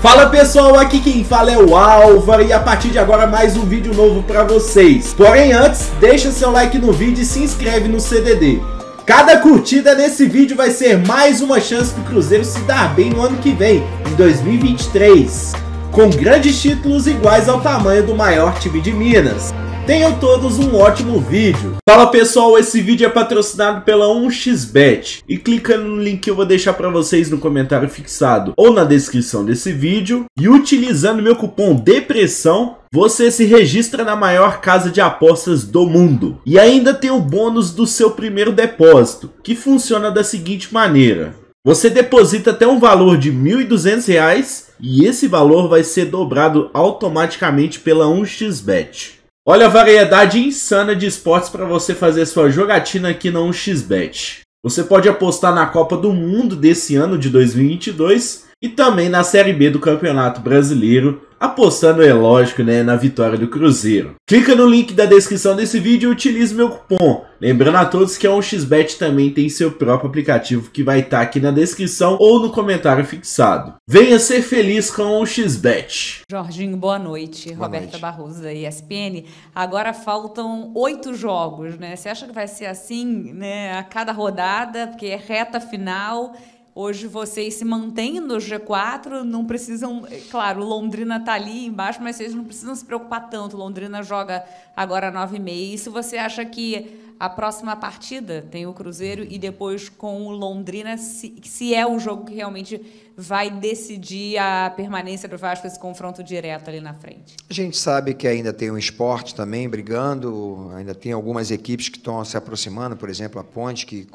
Fala pessoal, aqui quem fala é o Álvaro e a partir de agora mais um vídeo novo para vocês. Porém antes, deixa seu like no vídeo e se inscreve no CDD. Cada curtida nesse vídeo vai ser mais uma chance para o Cruzeiro se dar bem no ano que vem, em 2023. Com grandes títulos iguais ao tamanho do maior time de Minas. Tenham todos um ótimo vídeo. Fala pessoal, esse vídeo é patrocinado pela 1xBet. E clicando no link que eu vou deixar para vocês no comentário fixado ou na descrição desse vídeo. E utilizando meu cupom DEPRESSão, você se registra na maior casa de apostas do mundo. E ainda tem o bônus do seu primeiro depósito, que funciona da seguinte maneira. Você deposita até um valor de R$ 1.200 e esse valor vai ser dobrado automaticamente pela 1xBet. Olha a variedade insana de esportes para você fazer sua jogatina aqui na 1xBet. Você pode apostar na Copa do Mundo desse ano de 2022 e também na Série B do Campeonato Brasileiro apostando, é lógico, né, na vitória do Cruzeiro. Clica no link da descrição desse vídeo e utilize meu cupom. Lembrando a todos que a 1xBet também tem seu próprio aplicativo que vai estar tá aqui na descrição ou no comentário fixado. Venha ser feliz com a 1xBet. Jorginho, boa noite. Boa Roberta noite. Barroso da ESPN. Agora faltam oito jogos, né? Você acha que vai ser assim, né, a cada rodada, porque é reta final Hoje vocês se mantêm no G4, não precisam. É claro, Londrina está ali embaixo, mas vocês não precisam se preocupar tanto. Londrina joga agora 9,5. E se você acha que a próxima partida tem o Cruzeiro e depois com o Londrina, se, se é o jogo que realmente vai decidir a permanência do Vasco, esse confronto direto ali na frente. A gente sabe que ainda tem um esporte também brigando, ainda tem algumas equipes que estão se aproximando, por exemplo, a Ponte, que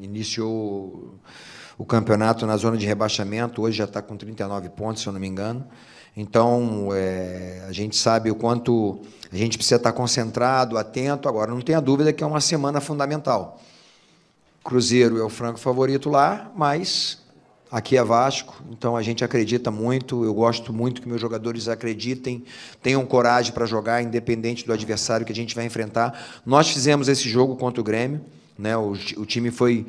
iniciou o campeonato na zona de rebaixamento, hoje já está com 39 pontos, se eu não me engano. Então, é, a gente sabe o quanto a gente precisa estar tá concentrado, atento. Agora, não tenha dúvida que é uma semana fundamental. Cruzeiro é o franco favorito lá, mas aqui é Vasco, então a gente acredita muito. Eu gosto muito que meus jogadores acreditem, tenham coragem para jogar, independente do adversário que a gente vai enfrentar. Nós fizemos esse jogo contra o Grêmio, né? o, o time foi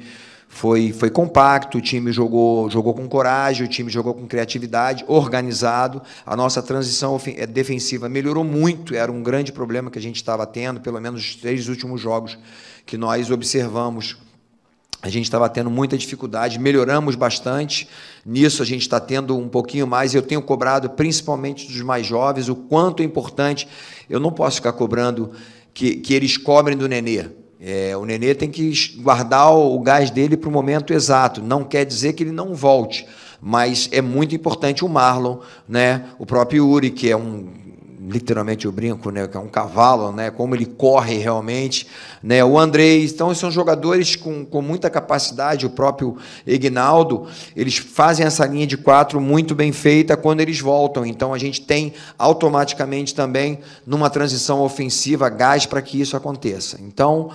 foi, foi compacto, o time jogou, jogou com coragem, o time jogou com criatividade, organizado. A nossa transição eh, defensiva melhorou muito, era um grande problema que a gente estava tendo, pelo menos os três últimos jogos que nós observamos. A gente estava tendo muita dificuldade, melhoramos bastante. Nisso a gente está tendo um pouquinho mais. Eu tenho cobrado, principalmente dos mais jovens, o quanto é importante. Eu não posso ficar cobrando que, que eles cobrem do Nenê é, o Nenê tem que guardar o gás dele para o momento exato. Não quer dizer que ele não volte, mas é muito importante o Marlon, né? O próprio Uri, que é um literalmente o brinco, né, que é um cavalo, né, como ele corre realmente, né, o Andrei, então são jogadores com, com muita capacidade, o próprio Ignaldo, eles fazem essa linha de quatro muito bem feita quando eles voltam, então a gente tem automaticamente também, numa transição ofensiva, gás para que isso aconteça, então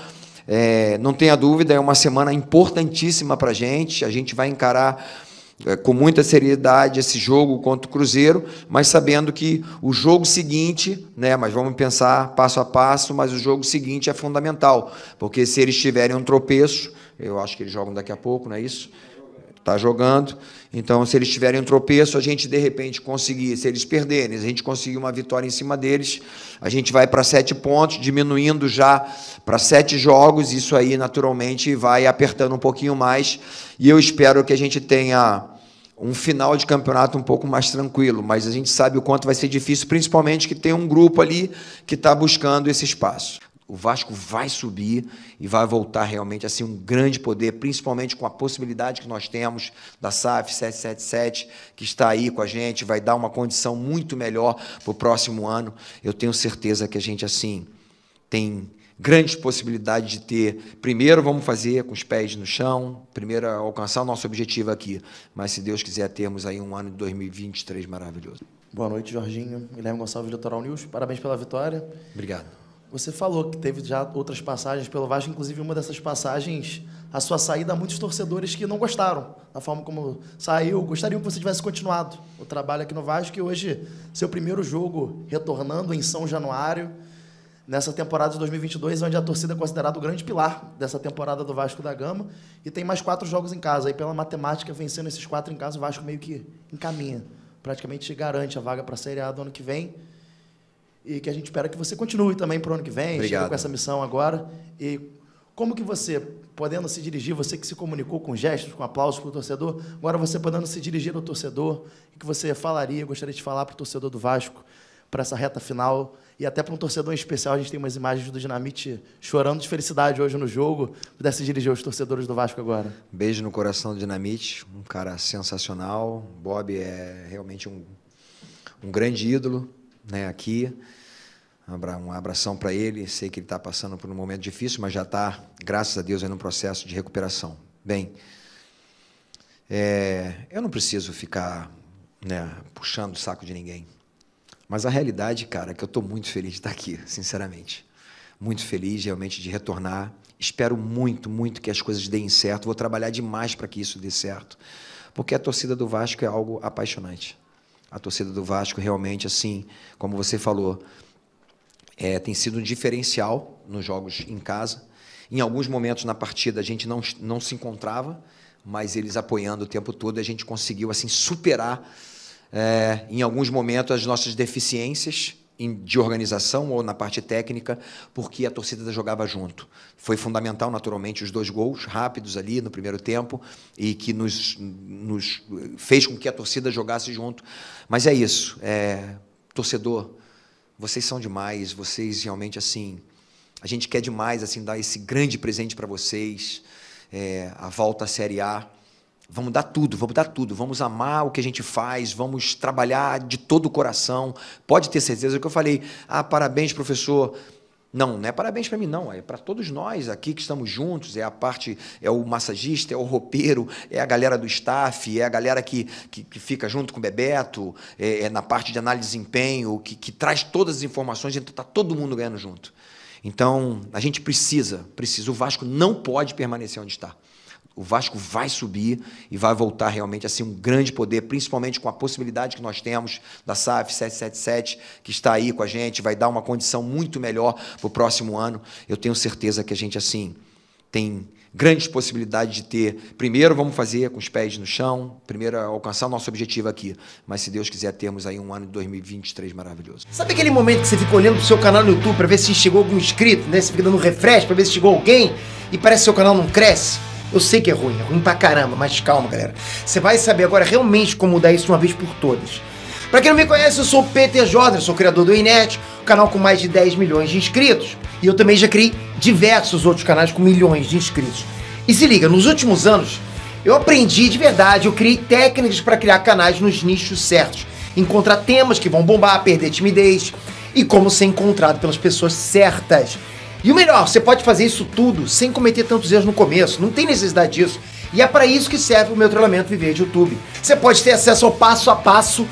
é, não tenha dúvida, é uma semana importantíssima para a gente. A gente vai encarar é, com muita seriedade esse jogo contra o Cruzeiro, mas sabendo que o jogo seguinte, né, mas vamos pensar passo a passo, mas o jogo seguinte é fundamental, porque se eles tiverem um tropeço, eu acho que eles jogam daqui a pouco, não é isso? está jogando. Então, se eles tiverem um tropeço, a gente de repente conseguir, se eles perderem, se a gente conseguir uma vitória em cima deles, a gente vai para sete pontos, diminuindo já para sete jogos. Isso aí, naturalmente, vai apertando um pouquinho mais. E eu espero que a gente tenha um final de campeonato um pouco mais tranquilo, mas a gente sabe o quanto vai ser difícil, principalmente que tem um grupo ali que está buscando esse espaço. O Vasco vai subir e vai voltar realmente a ser um grande poder, principalmente com a possibilidade que nós temos da SAF 777, que está aí com a gente, vai dar uma condição muito melhor para o próximo ano. Eu tenho certeza que a gente, assim, tem grandes possibilidades de ter. Primeiro, vamos fazer com os pés no chão, primeiro, alcançar o nosso objetivo aqui. Mas, se Deus quiser, termos aí um ano de 2023 maravilhoso. Boa noite, Jorginho. Guilherme Gonçalves, Litoral News. Parabéns pela vitória. Obrigado. Você falou que teve já outras passagens pelo Vasco, inclusive uma dessas passagens, a sua saída, muitos torcedores que não gostaram da forma como saiu, gostariam que você tivesse continuado o trabalho aqui no Vasco e hoje seu primeiro jogo retornando em São Januário, nessa temporada de 2022, onde a torcida é considerada o grande pilar dessa temporada do Vasco da Gama e tem mais quatro jogos em casa. E pela matemática, vencendo esses quatro em casa, o Vasco meio que encaminha, praticamente garante a vaga para a Série A do ano que vem e que a gente espera que você continue também para o ano que vem, Obrigado. com essa missão agora. E como que você, podendo se dirigir, você que se comunicou com gestos, com aplausos para o torcedor, agora você podendo se dirigir ao torcedor, o que você falaria, gostaria de falar para o torcedor do Vasco, para essa reta final, e até para um torcedor em especial, a gente tem umas imagens do Dinamite chorando de felicidade hoje no jogo. Pudesse dirigir aos torcedores do Vasco agora. Beijo no coração do Dinamite, um cara sensacional. Bob é realmente um, um grande ídolo né, aqui. Um abração para ele. Sei que ele está passando por um momento difícil, mas já está, graças a Deus, em um processo de recuperação. Bem, é, eu não preciso ficar né, puxando o saco de ninguém. Mas a realidade, cara, é que eu estou muito feliz de estar tá aqui, sinceramente. Muito feliz realmente de retornar. Espero muito, muito que as coisas deem certo. Vou trabalhar demais para que isso dê certo. Porque a torcida do Vasco é algo apaixonante. A torcida do Vasco realmente, assim, como você falou, é, tem sido um diferencial nos jogos em casa. Em alguns momentos na partida a gente não, não se encontrava, mas eles apoiando o tempo todo, a gente conseguiu assim superar é, em alguns momentos as nossas deficiências de organização ou na parte técnica, porque a torcida jogava junto. Foi fundamental, naturalmente, os dois gols rápidos ali no primeiro tempo e que nos, nos fez com que a torcida jogasse junto. Mas é isso. É, torcedor vocês são demais, vocês realmente assim, a gente quer demais assim dar esse grande presente para vocês, é, a volta à Série A. Vamos dar tudo, vamos dar tudo, vamos amar o que a gente faz, vamos trabalhar de todo o coração. Pode ter certeza é o que eu falei. Ah, parabéns, professor não, não é parabéns para mim, não. É para todos nós aqui que estamos juntos. É a parte, é o massagista, é o roupeiro, é a galera do staff, é a galera que, que, que fica junto com o Bebeto, é, é, na parte de análise de desempenho, que, que traz todas as informações, então está todo mundo ganhando junto. Então, a gente precisa, precisa. O Vasco não pode permanecer onde está. O Vasco vai subir e vai voltar realmente a ser um grande poder, principalmente com a possibilidade que nós temos da SAF 777, que está aí com a gente, vai dar uma condição muito melhor para o próximo ano. Eu tenho certeza que a gente, assim, tem grandes possibilidades de ter. Primeiro, vamos fazer com os pés no chão, primeiro, alcançar o nosso objetivo aqui. Mas, se Deus quiser, termos aí um ano de 2023 maravilhoso. Sabe aquele momento que você fica olhando pro seu canal no YouTube para ver se chegou algum inscrito, né? Você fica dando um refresh para ver se chegou alguém e parece que seu canal não cresce? Eu sei que é ruim, é ruim pra caramba, mas calma, galera. Você vai saber agora realmente como mudar isso de uma vez por todas. Para quem não me conhece, eu sou o Peter Jordan, sou criador do Inet, um canal com mais de 10 milhões de inscritos. E eu também já criei diversos outros canais com milhões de inscritos. E se liga, nos últimos anos, eu aprendi de verdade, eu criei técnicas para criar canais nos nichos certos, encontrar temas que vão bombar, perder timidez e como ser encontrado pelas pessoas certas. E o melhor, você pode fazer isso tudo sem cometer tantos erros no começo, não tem necessidade disso. E é para isso que serve o meu treinamento Viver de YouTube. Você pode ter acesso ao passo a passo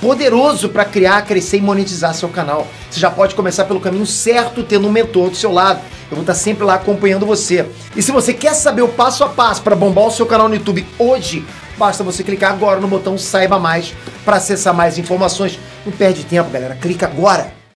poderoso para criar, crescer e monetizar seu canal. Você já pode começar pelo caminho certo, tendo um mentor do seu lado. Eu vou estar sempre lá acompanhando você. E se você quer saber o passo a passo para bombar o seu canal no YouTube hoje, basta você clicar agora no botão Saiba Mais para acessar mais informações. Não perde tempo, galera. Clica agora.